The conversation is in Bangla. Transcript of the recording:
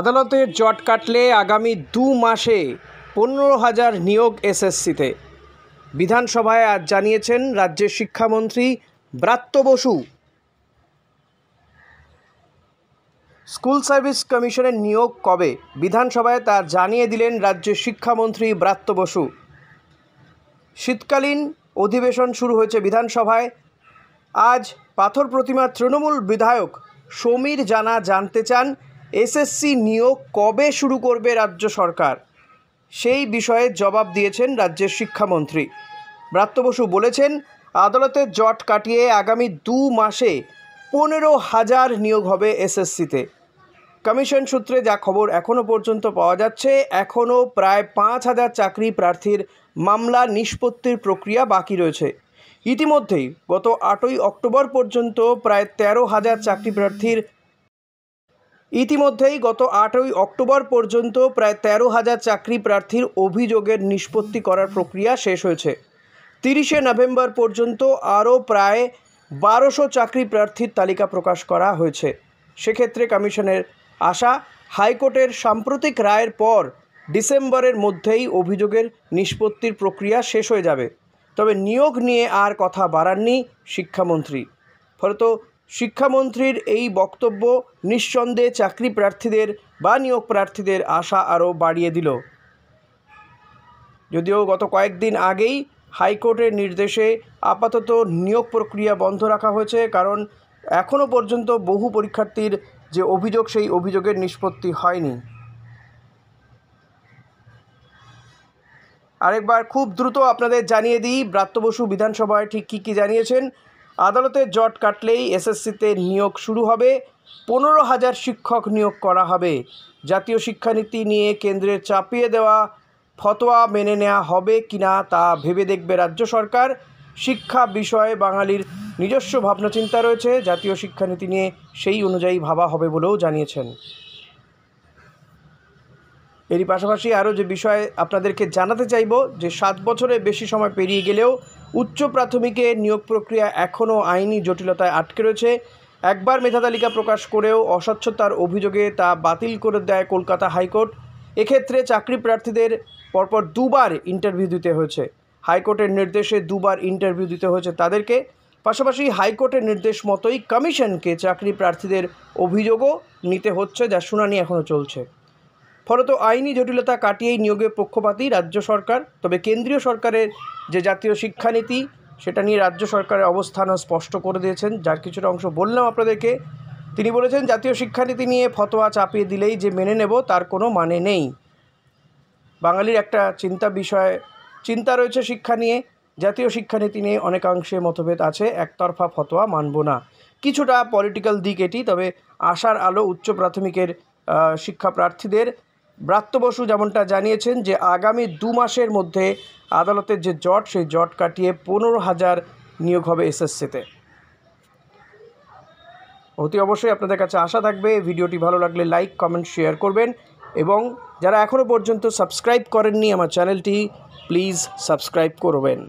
আদালতের জট কাটলে আগামী দু মাসে পনেরো হাজার নিয়োগ এসএসসিতে বিধানসভায় আজ জানিয়েছেন রাজ্যের শিক্ষামন্ত্রী ব্রাত্য বসু স্কুল সার্ভিস কমিশনের নিয়োগ কবে বিধানসভায় তা জানিয়ে দিলেন রাজ্যের শিক্ষামন্ত্রী ব্রাত্য বসু শীতকালীন অধিবেশন শুরু হয়েছে বিধানসভায় আজ পাথর প্রতিমার তৃণমূল বিধায়ক সমীর জানা জানতে চান এসএসসি নিয়োগ কবে শুরু করবে রাজ্য সরকার সেই বিষয়ে জবাব দিয়েছেন রাজ্যের শিক্ষামন্ত্রী ব্রাত্য বসু বলেছেন আদালতের জট কাটিয়ে আগামী দু মাসে পনেরো হাজার নিয়োগ হবে এসএসসিতে কমিশন সূত্রে যা খবর এখনও পর্যন্ত পাওয়া যাচ্ছে এখনও প্রায় পাঁচ হাজার চাকরি প্রার্থীর মামলা নিষ্পত্তির প্রক্রিয়া বাকি রয়েছে ইতিমধ্যেই গত আটই অক্টোবর পর্যন্ত প্রায় তেরো হাজার চাকরি প্রার্থীর ইতিমধ্যেই গত আটই অক্টোবর পর্যন্ত প্রায় তেরো হাজার চাকরি প্রার্থীর অভিযোগের নিষ্পত্তি করার প্রক্রিয়া শেষ হয়েছে তিরিশে নভেম্বর পর্যন্ত আরও প্রায় বারোশো চাকরি প্রার্থীর তালিকা প্রকাশ করা হয়েছে সেক্ষেত্রে কমিশনের আশা হাইকোর্টের সাম্প্রতিক রায়ের পর ডিসেম্বরের মধ্যেই অভিযোগের নিষ্পত্তির প্রক্রিয়া শেষ হয়ে যাবে তবে নিয়োগ নিয়ে আর কথা বাড়াননি শিক্ষামন্ত্রী ফলত শিক্ষামন্ত্রীর এই বক্তব্য নিঃসন্দেহে চাকরি প্রার্থীদের বা নিয়োগ প্রার্থীদের আশা আরও বাড়িয়ে দিল যদিও গত কয়েকদিন আগেই হাইকোর্টের নির্দেশে আপাতত নিয়োগ প্রক্রিয়া বন্ধ রাখা হয়েছে কারণ এখনও পর্যন্ত বহু পরীক্ষার্থীর যে অভিযোগ সেই অভিযোগের নিষ্পত্তি হয়নি আরেকবার খুব দ্রুত আপনাদের জানিয়ে দিই ব্রাত্য বসু বিধানসভায় ঠিক কী কী জানিয়েছেন আদালতের জট কাটলেই এসএসসিতে নিয়োগ শুরু হবে পনেরো হাজার শিক্ষক নিয়োগ করা হবে জাতীয় শিক্ষানীতি নিয়ে কেন্দ্রের চাপিয়ে দেওয়া ফতোয়া মেনে নেওয়া হবে কিনা তা ভেবে দেখবে রাজ্য সরকার শিক্ষা বিষয়ে বাঙালির নিজস্ব ভাবনাচিন্তা রয়েছে জাতীয় শিক্ষানীতি নিয়ে সেই অনুযায়ী ভাবা হবে বলেও জানিয়েছেন এরই পাশাপাশি আরও যে বিষয়ে আপনাদেরকে জানাতে চাইব যে সাত বছরের বেশি সময় পেরিয়ে গেলেও উচ্চ প্রাথমিকে নিয়োগ প্রক্রিয়া এখনও আইনি জটিলতায় আটকে রয়েছে একবার মেধা তালিকা প্রকাশ করেও অস্বচ্ছতার অভিযোগে তা বাতিল করে দেয় কলকাতা হাইকোর্ট এক্ষেত্রে চাকরি প্রার্থীদের পরপর দুবার ইন্টারভিউ দিতে হয়েছে হাইকোর্টের নির্দেশে দুবার ইন্টারভিউ দিতে হয়েছে তাদেরকে পাশাপাশি হাইকোর্টের নির্দেশ মতোই কমিশনকে চাকরি প্রার্থীদের অভিযোগও নিতে হচ্ছে যা শুনানি এখনও চলছে ফলত আইনি জটিলতা কাটিয়েই নিয়োগের পক্ষপাতী রাজ্য সরকার তবে কেন্দ্রীয় সরকারের যে জাতীয় শিক্ষানীতি সেটা নিয়ে রাজ্য সরকারের অবস্থানও স্পষ্ট করে দিয়েছেন যার কিছুটা অংশ বললাম আপনাদেরকে তিনি বলেছেন জাতীয় শিক্ষানীতি নিয়ে ফতোয়া চাপিয়ে দিলেই যে মেনে নেব তার কোনো মানে নেই বাঙালির একটা চিন্তা বিষয় চিন্তা রয়েছে শিক্ষা নিয়ে জাতীয় শিক্ষানীতি নিয়ে অনেকাংশে মতভেদ আছে একতরফা ফতোয়া মানব না কিছুটা পলিটিক্যাল দিক এটি তবে আশার আলো উচ্চ প্রাথমিকের শিক্ষা প্রার্থীদের ব্রাত্য বসু যেমনটা জানিয়েছেন যে আগামী দু মাসের মধ্যে আদালতের যে জট সেই জট কাটিয়ে পনেরো হাজার নিয়োগ হবে এসএসসিতে অতি অবশ্যই আপনাদের কাছে আশা থাকবে ভিডিওটি ভালো লাগলে লাইক কমেন্ট শেয়ার করবেন এবং যারা এখনও পর্যন্ত সাবস্ক্রাইব করেননি আমার চ্যানেলটি প্লিজ সাবস্ক্রাইব করবেন